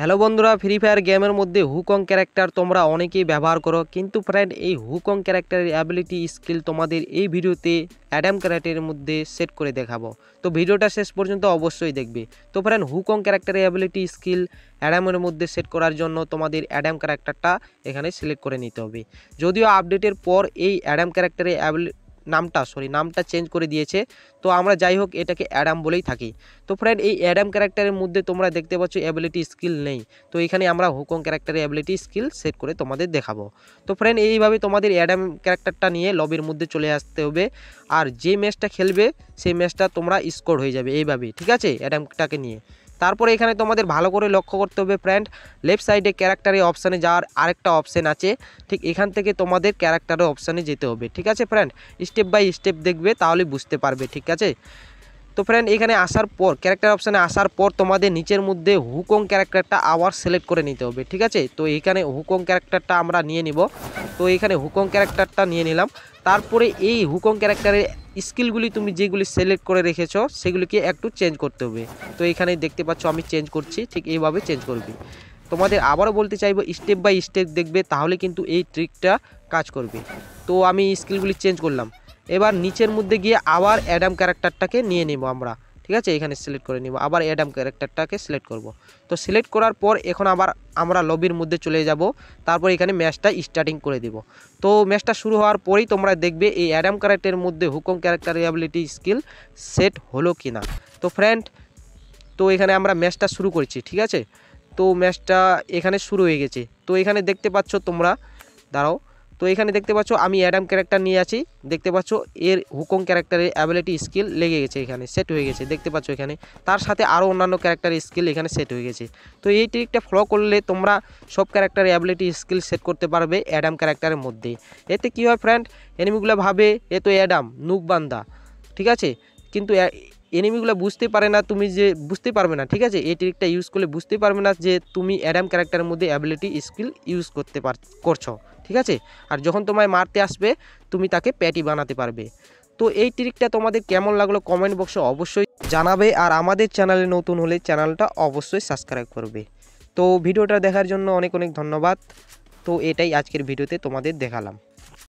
hello বন্ধুরা free fire গেমের মধ্যে হুকং ক্যারেক্টার তোমরা অনেকেই ব্যবহার করো কিন্তু ফ্রেন্ড এই হুকং ক্যারেক্টারের অ্যাবিলিটি স্কিল তোমাদের এই ভিডিওতে অ্যাডাম ক্যারেক্টারের মধ্যে সেট করে দেখাবো তো ভিডিওটা শেষ পর্যন্ত অবশ্যই দেখবে তো ফ্রেন্ড হুকং ক্যারেক্টারের অ্যাবিলিটি স্কিল অ্যাডামের মধ্যে সেট করার জন্য তোমাদের অ্যাডাম ক্যারেক্টারটা এখানে সিলেক্ট করে নিতে হবে যদিও আপডেটের পর এই অ্যাডাম ক্যারেক্টারের অ্যাবিলিটি নামটা সরি নামটা চেঞ্জ করে দিয়েছে তো আমরা যাই হোক এটাকে অ্যাডাম বলেই থাকি তো ফ্রেন্ড এই অ্যাডাম ক্যারেক্টারের মধ্যে তোমরা দেখতে পাচ্ছ অ্যাবিলিটি স্কিল নেই তো এখানে আমরা হুকং ক্যারেক্টারের অ্যাবিলিটি স্কিল সেট করে তোমাদের দেখাবো তো ফ্রেন্ড এইভাবে তোমাদের অ্যাডাম ক্যারেক্টারটা নিয়ে লবির মধ্যে চলে আসতে হবে আর যে ম্যাচটা খেলবে সেই ম্যাচটা তোমরা স্কোর হয়ে যাবে এইভাবেই ঠিক আছে অ্যাডামটাকে নিয়ে তারপরে এখানে তোমাদের ভালো করে লক্ষ্য করতে হবে ফ্রেন্ড লেফট সাইডে ক্যারেক্টারে অপশানে যাওয়ার আরেকটা অপশান আছে ঠিক এখান থেকে তোমাদের ক্যারেক্টারের অপশানে যেতে হবে ঠিক আছে ফ্রেন্ড স্টেপ বাই স্টেপ দেখবে তাহলে বুঝতে পারবে ঠিক আছে তো ফ্রেন্ড এখানে আসার পর ক্যারেক্টার অপশানে আসার পর তোমাদের নিচের মধ্যে হুকং ক্যারেক্টারটা আবার সিলেক্ট করে নিতে হবে ঠিক আছে তো এখানে হুকং ক্যারেক্টারটা আমরা নিয়ে নিব তো এখানে হুকং ক্যারেক্টারটা নিয়ে নিলাম তারপরে এই হুকং ক্যারেক্টারের স্কিলগুলি তুমি যেগুলি সিলেক্ট করে রেখেছো সেগুলিকে একটু চেঞ্জ করতে হবে তো এখানে দেখতে পাচ্ছ আমি চেঞ্জ করছি ঠিক এইভাবে চেঞ্জ করবি তোমাদের আবারও বলতে চাইবো স্টেপ বাই স্টেপ দেখবে তাহলে কিন্তু এই ট্রিকটা কাজ করবে তো আমি স্কিলগুলি চেঞ্জ করলাম এবার নিচের মধ্যে গিয়ে আবার অ্যাডাম ক্যারেক্টারটাকে নিয়ে নেব আমরা ঠিক আছে এখানে সিলেক্ট করে নিব আবার অ্যাডাম ক্যারেক্টারটাকে সিলেক্ট করব তো সিলেক্ট করার পর এখন আবার আমরা লবির মধ্যে চলে যাব তারপর এখানে ম্যাচটা স্টার্টিং করে দিব তো ম্যাচটা শুরু হওয়ার পরেই তোমরা দেখবে এই অ্যাডাম ক্যারেক্টারের মধ্যে হুকম ক্যারেক্টার অ্যাবিলিটি স্কিল সেট হলো কি না তো ফ্রেন্ড তো এখানে আমরা ম্যাচটা শুরু করছি ঠিক আছে তো ম্যাচটা এখানে শুরু হয়ে গেছে তো এখানে দেখতে পাচ্ছ তোমরা দাঁড়াও তো এখানে দেখতে পাচ্ছ আমি অ্যাডাম ক্যারেক্টার নিয়ে আছি দেখতে পাচ্ছ এর হুকুম ক্যারেক্টারের অ্যাবিলিটি স্কিল লেগে গেছে এখানে সেট হয়ে গেছে দেখতে পাচ্ছ এখানে তার সাথে আরও অন্যান্য ক্যারেক্টারের স্কিল এখানে সেট হয়ে গেছে তো এই ট্রিকটা ফলো করলে তোমরা সব ক্যারেক্টারের অ্যাবিলিটি স্কিল সেট করতে পারবে অ্যাডাম ক্যারেক্টারের মধ্যে এতে কী হয় ফ্রেন্ড এনিমিগুলো ভাবে এ তো অ্যাডাম নুকবান্দা ঠিক আছে কিন্তু এনিমিগুলো বুঝতে পারে না তুমি যে বুঝতে পারবে না ঠিক আছে এই ট্রিকটা ইউজ করলে বুঝতে পারবে না যে তুমি অ্যাডাম ক্যারেক্টারের মধ্যে অ্যাবিলিটি স্কিল ইউজ করতে পার করছো ঠিক আছে আর যখন তোমায় মারতে আসবে তুমি তাকে প্যাটি বানাতে পারবে তো এই ট্রিকটা তোমাদের কেমন লাগলো কমেন্ট বক্সে অবশ্যই জানাবে আর আমাদের চ্যানেলে নতুন হলে চ্যানেলটা অবশ্যই সাবস্ক্রাইব করবে তো ভিডিওটা দেখার জন্য অনেক অনেক ধন্যবাদ তো এটাই আজকের ভিডিওতে তোমাদের দেখালাম